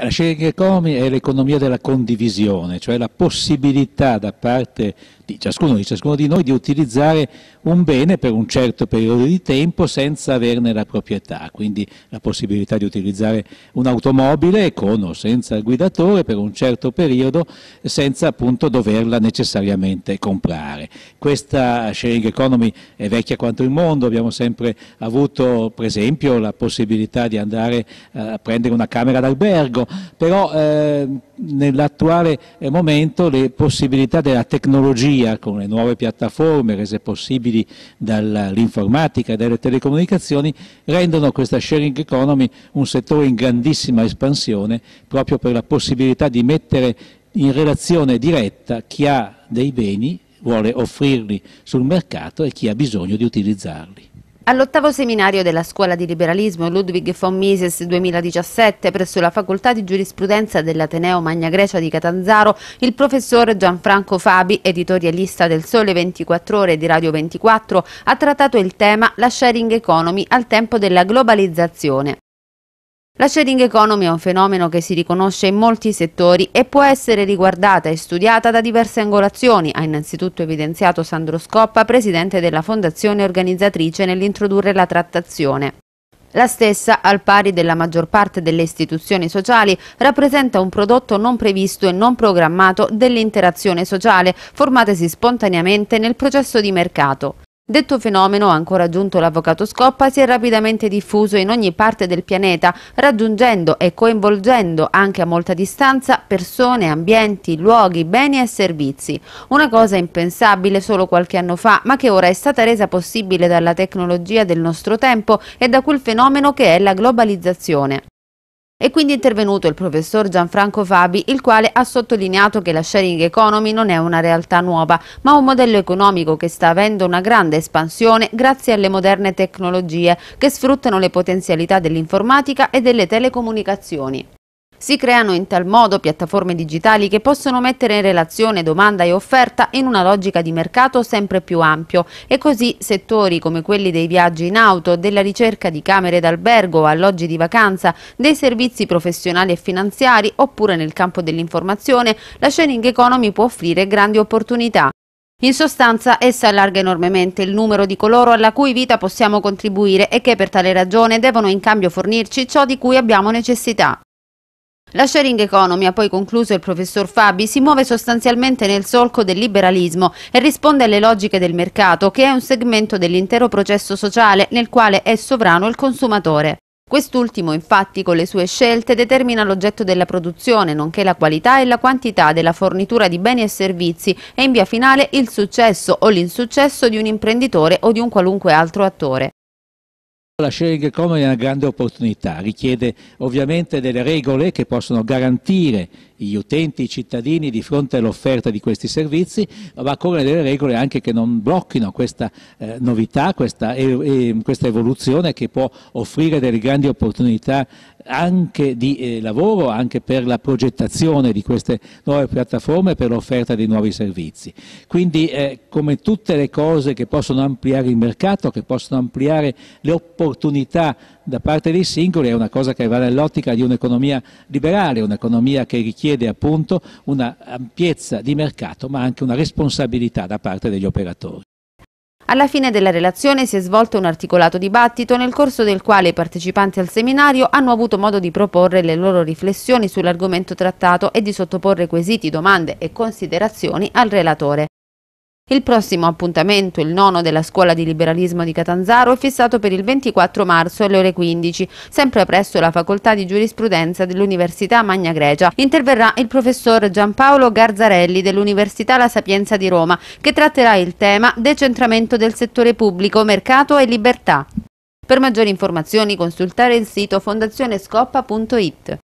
La sharing economy è l'economia della condivisione, cioè la possibilità da parte di ciascuno, di ciascuno di noi di utilizzare un bene per un certo periodo di tempo senza averne la proprietà, quindi la possibilità di utilizzare un'automobile con o senza il guidatore per un certo periodo senza appunto doverla necessariamente comprare. Questa sharing economy è vecchia quanto il mondo, abbiamo sempre avuto per esempio la possibilità di andare eh, a prendere una camera d'albergo però ehm, eh, nell'attuale momento le possibilità della tecnologia con le nuove piattaforme rese possibili dall'informatica e dalle telecomunicazioni rendono questa sharing economy un settore in grandissima espansione proprio per la possibilità di mettere in relazione diretta chi ha dei beni vuole offrirli sul mercato e chi ha bisogno di utilizzarli. All'ottavo seminario della Scuola di Liberalismo Ludwig von Mises 2017 presso la Facoltà di Giurisprudenza dell'Ateneo Magna Grecia di Catanzaro, il professor Gianfranco Fabi, editorialista del Sole 24 Ore di Radio 24, ha trattato il tema La sharing economy al tempo della globalizzazione. La sharing economy è un fenomeno che si riconosce in molti settori e può essere riguardata e studiata da diverse angolazioni, ha innanzitutto evidenziato Sandro Scoppa, presidente della fondazione organizzatrice nell'introdurre la trattazione. La stessa, al pari della maggior parte delle istituzioni sociali, rappresenta un prodotto non previsto e non programmato dell'interazione sociale, formatesi spontaneamente nel processo di mercato. Detto fenomeno, ancora giunto l'avvocato Scoppa, si è rapidamente diffuso in ogni parte del pianeta, raggiungendo e coinvolgendo anche a molta distanza persone, ambienti, luoghi, beni e servizi. Una cosa impensabile solo qualche anno fa, ma che ora è stata resa possibile dalla tecnologia del nostro tempo e da quel fenomeno che è la globalizzazione. È quindi intervenuto il professor Gianfranco Fabi, il quale ha sottolineato che la sharing economy non è una realtà nuova, ma un modello economico che sta avendo una grande espansione grazie alle moderne tecnologie che sfruttano le potenzialità dell'informatica e delle telecomunicazioni. Si creano in tal modo piattaforme digitali che possono mettere in relazione domanda e offerta in una logica di mercato sempre più ampio e così settori come quelli dei viaggi in auto, della ricerca di camere d'albergo, alloggi di vacanza, dei servizi professionali e finanziari oppure nel campo dell'informazione, la sharing economy può offrire grandi opportunità. In sostanza, essa allarga enormemente il numero di coloro alla cui vita possiamo contribuire e che per tale ragione devono in cambio fornirci ciò di cui abbiamo necessità. La sharing economy, ha poi concluso il professor Fabi, si muove sostanzialmente nel solco del liberalismo e risponde alle logiche del mercato, che è un segmento dell'intero processo sociale nel quale è sovrano il consumatore. Quest'ultimo, infatti, con le sue scelte determina l'oggetto della produzione, nonché la qualità e la quantità della fornitura di beni e servizi e in via finale il successo o l'insuccesso di un imprenditore o di un qualunque altro attore. La sharing economy è una grande opportunità, richiede ovviamente delle regole che possono garantire gli utenti, i cittadini di fronte all'offerta di questi servizi, ma con delle regole anche che non blocchino questa eh, novità, questa, eh, questa, evoluzione che può offrire delle grandi opportunità anche di eh, lavoro, anche per la progettazione di queste nuove piattaforme e per l'offerta di nuovi servizi. Quindi eh, come tutte le cose che possono ampliare il mercato, che possono ampliare le opportunità opportunità da parte dei singoli è una cosa che va nell'ottica di un'economia liberale, un'economia che richiede appunto un'ampiezza di mercato ma anche una responsabilità da parte degli operatori. Alla fine della relazione si è svolto un articolato dibattito nel corso del quale i partecipanti al seminario hanno avuto modo di proporre le loro riflessioni sull'argomento trattato e di sottoporre quesiti, domande e considerazioni al relatore. Il prossimo appuntamento, il nono della Scuola di Liberalismo di Catanzaro, è fissato per il 24 marzo alle ore 15, sempre presso la Facoltà di Giurisprudenza dell'Università Magna Grecia. Interverrà il professor Giampaolo Garzarelli dell'Università La Sapienza di Roma, che tratterà il tema Decentramento del settore pubblico, mercato e libertà. Per maggiori informazioni consultare il sito fondazionescoppa.it.